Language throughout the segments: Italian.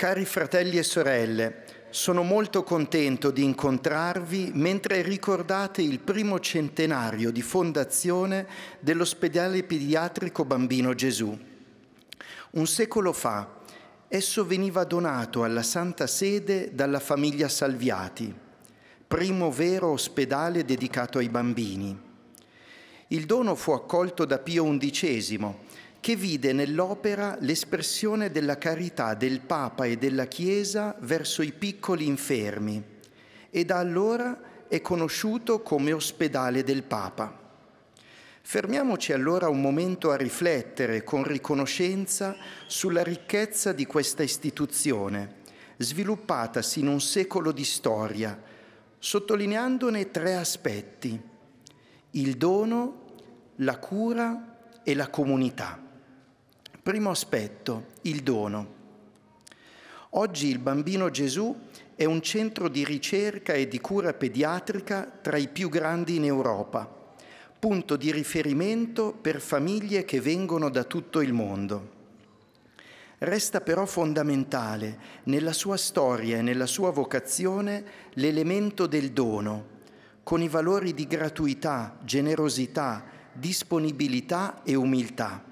Cari fratelli e sorelle, sono molto contento di incontrarvi mentre ricordate il primo centenario di fondazione dell'ospedale pediatrico Bambino Gesù. Un secolo fa esso veniva donato alla Santa Sede dalla famiglia Salviati, primo vero ospedale dedicato ai bambini. Il dono fu accolto da Pio XI che vide nell'opera l'espressione della carità del Papa e della Chiesa verso i piccoli infermi e da allora è conosciuto come ospedale del Papa. Fermiamoci allora un momento a riflettere con riconoscenza sulla ricchezza di questa istituzione, sviluppatasi in un secolo di storia, sottolineandone tre aspetti, il dono, la cura e la comunità. Primo aspetto, il dono. Oggi il bambino Gesù è un centro di ricerca e di cura pediatrica tra i più grandi in Europa, punto di riferimento per famiglie che vengono da tutto il mondo. Resta però fondamentale nella sua storia e nella sua vocazione l'elemento del dono, con i valori di gratuità, generosità, disponibilità e umiltà.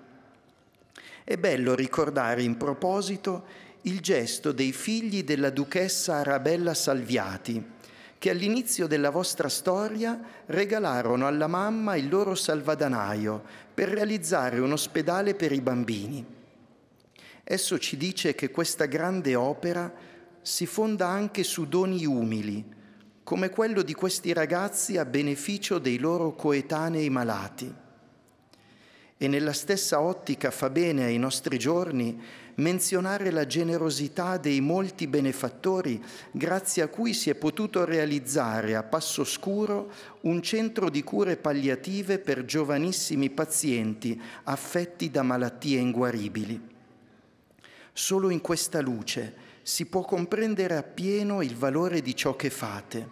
È bello ricordare in proposito il gesto dei figli della duchessa Arabella Salviati, che all'inizio della vostra storia regalarono alla mamma il loro salvadanaio per realizzare un ospedale per i bambini. Esso ci dice che questa grande opera si fonda anche su doni umili, come quello di questi ragazzi a beneficio dei loro coetanei malati e nella stessa ottica fa bene ai nostri giorni menzionare la generosità dei molti benefattori grazie a cui si è potuto realizzare a Passo Scuro un centro di cure palliative per giovanissimi pazienti affetti da malattie inguaribili. Solo in questa luce si può comprendere appieno il valore di ciò che fate,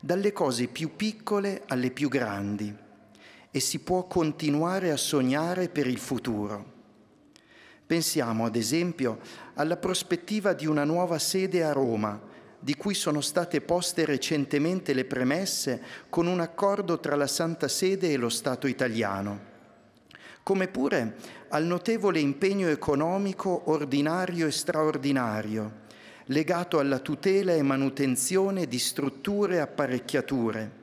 dalle cose più piccole alle più grandi e si può continuare a sognare per il futuro. Pensiamo ad esempio alla prospettiva di una nuova sede a Roma, di cui sono state poste recentemente le premesse con un accordo tra la Santa Sede e lo Stato italiano, come pure al notevole impegno economico ordinario e straordinario, legato alla tutela e manutenzione di strutture e apparecchiature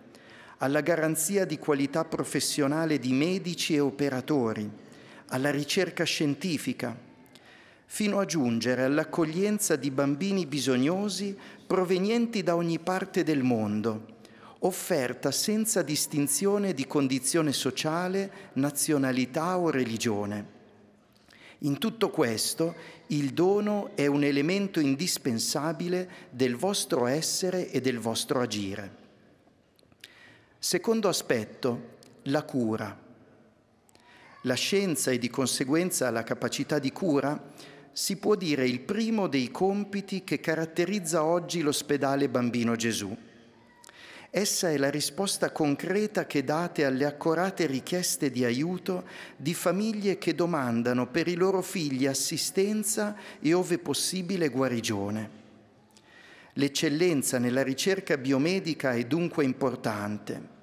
alla garanzia di qualità professionale di medici e operatori, alla ricerca scientifica, fino a giungere all'accoglienza di bambini bisognosi provenienti da ogni parte del mondo, offerta senza distinzione di condizione sociale, nazionalità o religione. In tutto questo il dono è un elemento indispensabile del vostro essere e del vostro agire. Secondo aspetto, la cura. La scienza e di conseguenza la capacità di cura si può dire il primo dei compiti che caratterizza oggi l'ospedale Bambino Gesù. Essa è la risposta concreta che date alle accorate richieste di aiuto di famiglie che domandano per i loro figli assistenza e ove possibile guarigione. L'eccellenza nella ricerca biomedica è dunque importante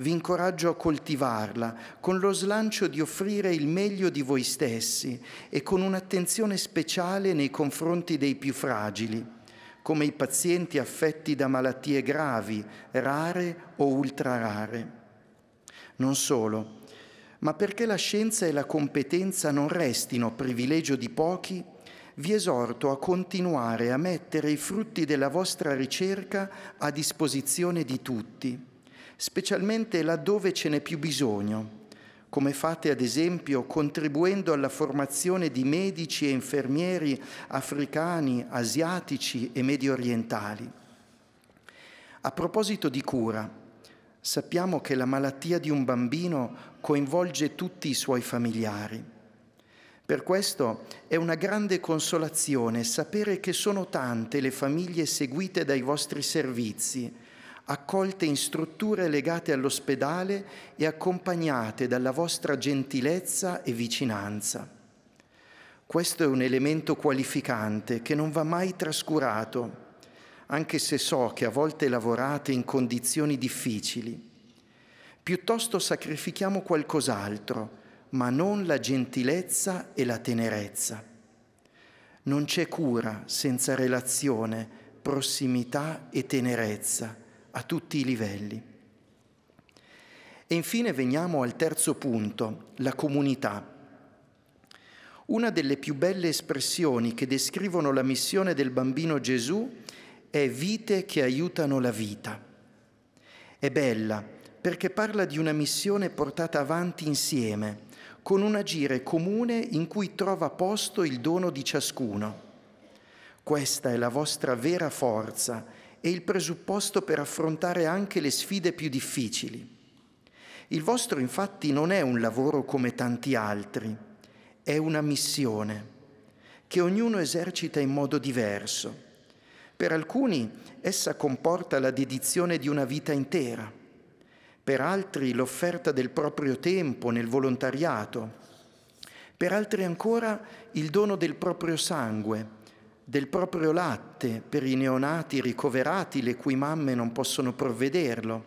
vi incoraggio a coltivarla con lo slancio di offrire il meglio di voi stessi e con un'attenzione speciale nei confronti dei più fragili, come i pazienti affetti da malattie gravi, rare o ultrarare. Non solo, ma perché la scienza e la competenza non restino privilegio di pochi, vi esorto a continuare a mettere i frutti della vostra ricerca a disposizione di tutti specialmente laddove ce n'è più bisogno, come fate ad esempio contribuendo alla formazione di medici e infermieri africani, asiatici e medio orientali. A proposito di cura, sappiamo che la malattia di un bambino coinvolge tutti i suoi familiari. Per questo è una grande consolazione sapere che sono tante le famiglie seguite dai vostri servizi, accolte in strutture legate all'ospedale e accompagnate dalla vostra gentilezza e vicinanza. Questo è un elemento qualificante che non va mai trascurato, anche se so che a volte lavorate in condizioni difficili. Piuttosto sacrifichiamo qualcos'altro, ma non la gentilezza e la tenerezza. Non c'è cura senza relazione, prossimità e tenerezza a tutti i livelli. E infine veniamo al terzo punto, la comunità. Una delle più belle espressioni che descrivono la missione del bambino Gesù è vite che aiutano la vita. È bella perché parla di una missione portata avanti insieme, con un agire comune in cui trova posto il dono di ciascuno. Questa è la vostra vera forza è il presupposto per affrontare anche le sfide più difficili. Il vostro infatti non è un lavoro come tanti altri, è una missione che ognuno esercita in modo diverso. Per alcuni essa comporta la dedizione di una vita intera, per altri l'offerta del proprio tempo nel volontariato, per altri ancora il dono del proprio sangue del proprio latte per i neonati ricoverati le cui mamme non possono provvederlo,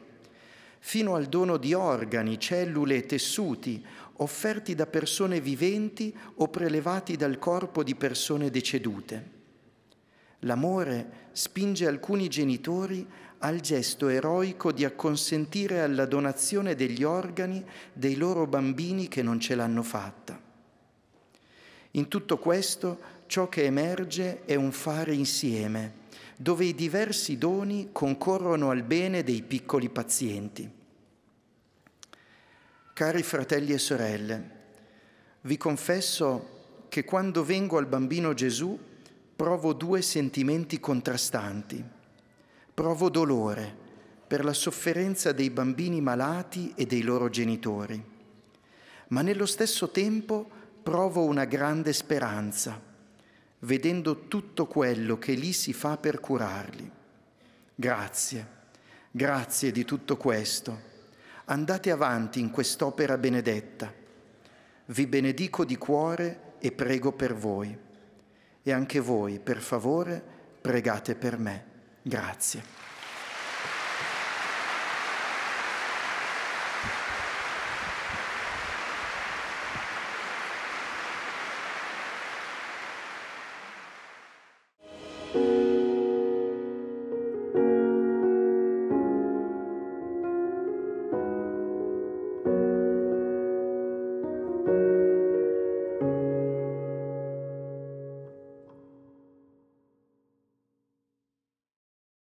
fino al dono di organi, cellule e tessuti offerti da persone viventi o prelevati dal corpo di persone decedute. L'amore spinge alcuni genitori al gesto eroico di acconsentire alla donazione degli organi dei loro bambini che non ce l'hanno fatta. In tutto questo ciò che emerge è un fare insieme, dove i diversi doni concorrono al bene dei piccoli pazienti. Cari fratelli e sorelle, vi confesso che quando vengo al bambino Gesù provo due sentimenti contrastanti. Provo dolore per la sofferenza dei bambini malati e dei loro genitori, ma nello stesso tempo provo una grande speranza vedendo tutto quello che lì si fa per curarli. Grazie, grazie di tutto questo. Andate avanti in quest'opera benedetta. Vi benedico di cuore e prego per voi. E anche voi, per favore, pregate per me. Grazie.